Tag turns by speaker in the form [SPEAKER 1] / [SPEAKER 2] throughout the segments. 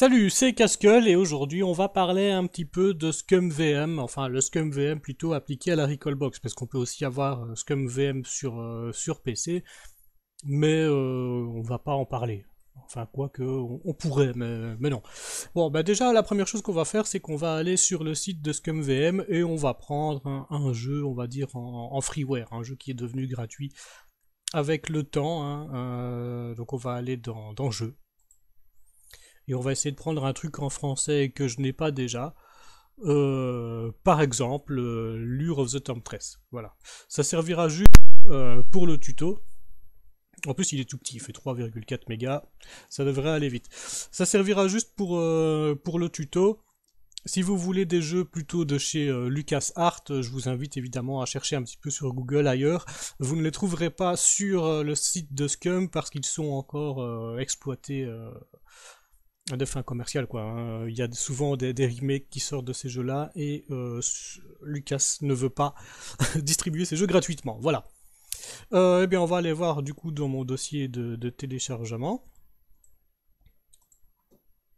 [SPEAKER 1] Salut, c'est Casqueul et aujourd'hui on va parler un petit peu de ScumVM enfin le ScumVM plutôt appliqué à la Recallbox, parce qu'on peut aussi avoir euh, ScumVM sur, euh, sur PC, mais euh, on va pas en parler. Enfin, quoi que, on, pourrait, mais, non. Bon, bah déjà, la première chose qu'on va faire, c'est qu'on va aller sur le site de ScumVM et on va prendre un, jeu, on va dire, en, freeware, un jeu qui est devenu gratuit avec le temps. Hein, donc, on va aller dans, dans Jeux, et on va essayer de prendre un truc en français que je n'ai pas déjà. Euh, par exemple, euh, Lure of the Tomb Voilà. Ça servira juste euh, pour le tuto. En plus, il est tout petit, il fait 3,4 mégas. Ça devrait aller vite. Ça servira juste pour, pour le tuto. Si vous voulez des jeux plutôt de chez LucasArt, je vous invite évidemment à chercher un petit peu sur Google ailleurs. Vous ne les trouverez pas sur le site de Scum parce qu'ils sont encore exploités de fin commercial quoi. Hein. Il y a souvent des, remakes qui sortent de ces jeux-là et euh, Lucas ne veut pas distribuer ces jeux gratuitement. Voilà. Euh, eh bien, on va aller voir du coup dans mon dossier de, téléchargement.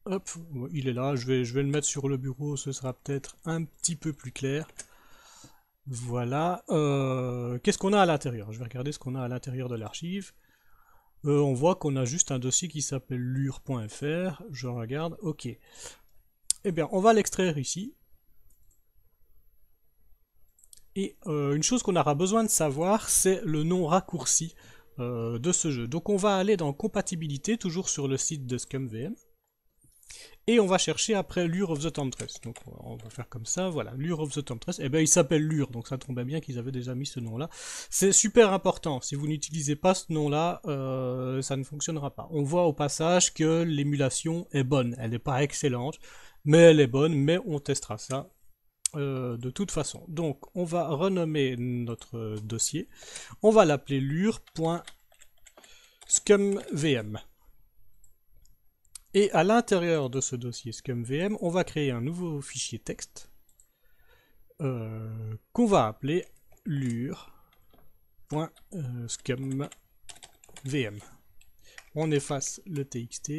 [SPEAKER 1] Hop, il est là. Je vais, je vais le mettre sur le bureau. Ce sera peut-être un petit peu plus clair. Voilà. Euh, qu'est-ce qu'on a à l'intérieur Je vais regarder ce qu'on a à l'intérieur de l'archive. Euh, on voit qu'on a juste un dossier qui s'appelle lure.fr. Je regarde, ok. Eh bien, on va l'extraire ici. Et euh, une chose qu'on aura besoin de savoir, c'est le nom raccourci euh, de ce jeu. Donc on va aller dans compatibilité, toujours sur le site de ScumVM et on va chercher après Lure of the Temptress. Donc on va faire comme ça, voilà, Lure of the Temptress, et eh ben il s'appelle Lure, donc ça tombait bien qu'ils avaient déjà mis ce nom-là. C'est super important, si vous n'utilisez pas ce nom-là, euh, ça ne fonctionnera pas. On voit au passage que l'émulation est bonne, elle n'est pas excellente, mais elle est bonne, mais on testera ça euh, de toute façon. Donc on va renommer notre dossier, on va l'appeler lure.scumvm. Et à l'intérieur de ce dossier ScumVM, on va créer un nouveau fichier texte euh, qu'on va appeler lure.scumvm. On efface le txt,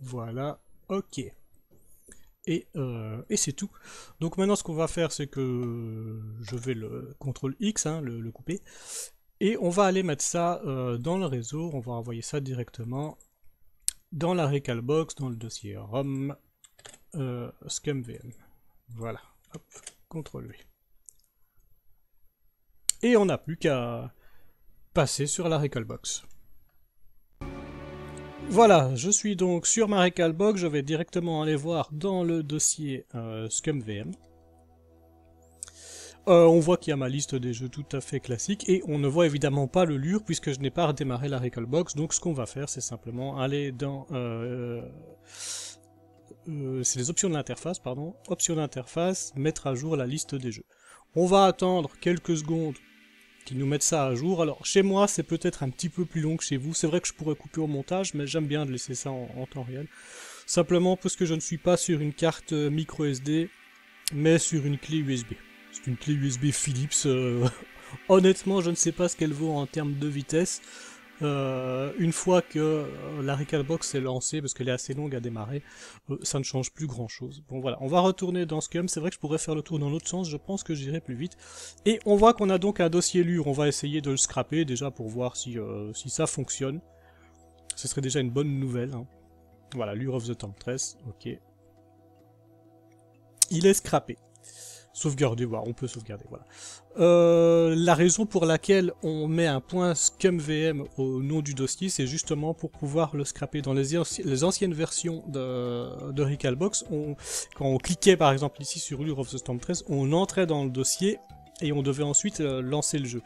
[SPEAKER 1] voilà, ok. Euh, et, c'est tout. Donc maintenant ce qu'on va faire c'est que je vais le CTRL X, hein, le, couper, et on va aller mettre ça euh, dans le réseau, on va envoyer ça directement dans la Recalbox, dans le dossier ROM, euh, ScumVM. Voilà, hop, CTRL V. Et on n'a plus qu'à passer sur la Recalbox. Voilà, je suis donc sur ma Recalbox, je vais directement aller voir dans le dossier euh, ScumVM. Euh, on voit qu'il y a ma liste des jeux tout à fait classique et on ne voit évidemment pas le lure puisque je n'ai pas redémarré la Recalbox. Donc ce qu'on va faire, c'est simplement aller dans... Euh, euh, c'est les options de l'interface, pardon. Options d'interface, mettre à jour la liste des jeux. On va attendre quelques secondes qu'ils nous mettent ça à jour. Alors chez moi, c'est peut-être un petit peu plus long que chez vous. C'est vrai que je pourrais couper au montage, mais j'aime bien de laisser ça en temps réel. Simplement parce que je ne suis pas sur une carte micro SD, mais sur une clé USB. C'est une clé USB Philips. Euh, honnêtement, je ne sais pas ce qu'elle vaut en termes de vitesse. Euh, une fois que euh, la Recalbox est lancée, parce qu'elle est assez longue à démarrer, ça ne change plus grand chose. Bon voilà, on va retourner dans Scum, c'est vrai que je pourrais faire le tour dans l'autre sens, je pense que j'irai plus vite. Et on voit qu'on a donc un dossier lure, on va essayer de le scraper déjà pour voir si, ça fonctionne. Ce serait déjà une bonne nouvelle. Hein. Voilà, Lure of the Temptress, ok. Il est scrappé. Sauvegarder, on peut sauvegarder, voilà. Euh, la raison pour laquelle on met un point ScumVM au nom du dossier, c'est justement pour pouvoir le scraper. Dans les, les anciennes versions de, de Recalbox, on, quand on cliquait par exemple ici sur Lure of the Storm 13, on entrait dans le dossier et on devait ensuite euh, lancer le jeu.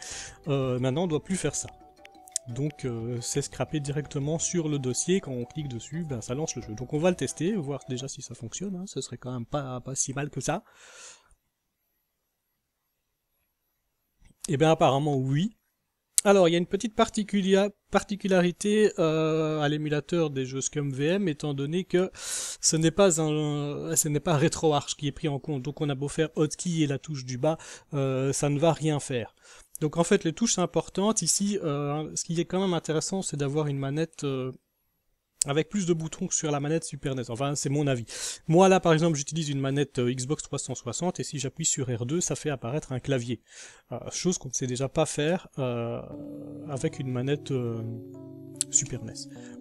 [SPEAKER 1] Euh, maintenant, on ne doit plus faire ça. Donc c'est scraper directement sur le dossier, quand on clique dessus, ben, ça lance le jeu. Donc on va le tester, voir déjà si ça fonctionne, hein. ce serait quand même pas, pas si mal que ça. Eh bien apparemment oui. Alors il y a une petite particularité euh, à l'émulateur des jeux Scum VM étant donné que ce n'est pas un, ce n'est pas RetroArch qui est pris en compte. Donc on a beau faire hotkey et la touche du bas, euh, ça ne va rien faire. Donc en fait les touches importantes ici, euh, ce qui est quand même intéressant c'est d'avoir une manette avec plus de boutons que sur la manette Super NES. Enfin, c'est mon avis. Moi, là, par exemple, j'utilise une manette euh, Xbox 360 et si j'appuie sur R2, ça fait apparaître un clavier. Euh, chose qu'on ne sait déjà pas faire euh, avec une manette Super NES.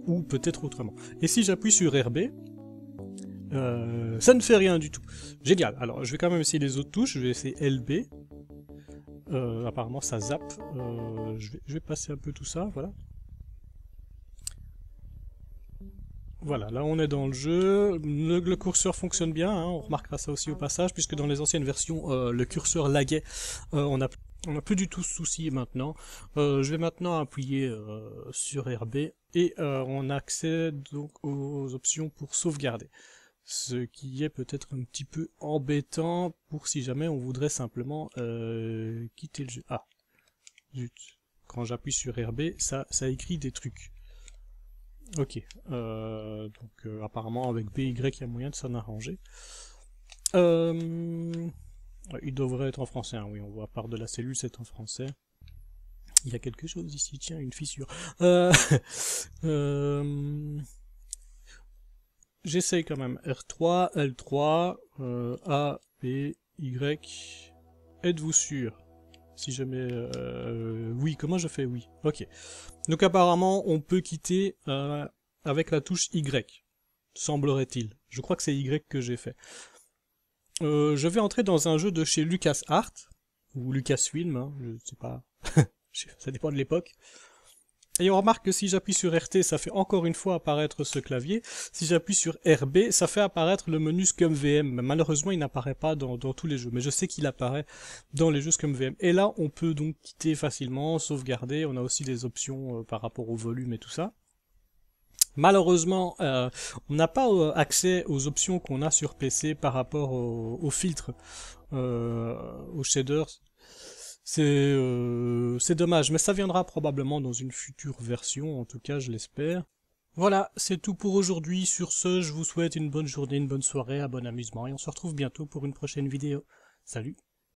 [SPEAKER 1] Ou peut-être autrement. Et si j'appuie sur RB, ça ne fait rien du tout. Génial. Alors, je vais quand même essayer les autres touches. Je vais essayer LB. apparemment, ça zappe. je vais passer un peu tout ça, voilà. Voilà, là on est dans le jeu. Le, curseur fonctionne bien, hein. on remarquera ça aussi au passage, puisque dans les anciennes versions, euh, le curseur laguait. Euh, on n'a plus du tout ce souci maintenant. Euh, je vais maintenant appuyer sur RB et on accède donc aux options pour sauvegarder. Ce qui est peut-être un petit peu embêtant pour si jamais on voudrait simplement quitter le jeu. Ah, zut. Quand j'appuie sur RB, ça, ça écrit des trucs. Ok. Euh, donc euh, apparemment avec BY, il y a moyen de s'en arranger. Euh, il devrait être en français, hein, oui, on voit, à part de la cellule, c'est en français. Il y a quelque chose ici, tiens, une fissure. Euh, J'essaye quand même. R3, L3, A, B, Y. Êtes-vous sûr si jamais... Euh, euh, oui, comment je fais Oui. Ok. Donc apparemment, on peut quitter euh, avec la touche Y. Semblerait-il. Je crois que c'est Y que j'ai fait. je vais entrer dans un jeu de chez Lucas ou Lucasfilm, je hein, je sais pas, ça dépend de l'époque. Et on remarque que si j'appuie sur RT, ça fait encore une fois apparaître ce clavier. Si j'appuie sur RB, ça fait apparaître le menu ScumVM. VM. malheureusement, il n'apparaît pas dans, tous les jeux, mais je sais qu'il apparaît dans les jeux ScumVM. VM. Et là, on peut donc quitter facilement, sauvegarder. On a aussi des options euh, par rapport au volume et tout ça. Malheureusement, euh, on n'a pas euh, accès aux options qu'on a sur PC par rapport aux au filtres, aux shaders c'est euh, dommage, mais ça viendra probablement dans une future version, en tout cas je l'espère. Voilà, c'est tout pour aujourd'hui. Sur ce, je vous souhaite une bonne journée, une bonne soirée, un bon amusement, et on se retrouve bientôt pour une prochaine vidéo. Salut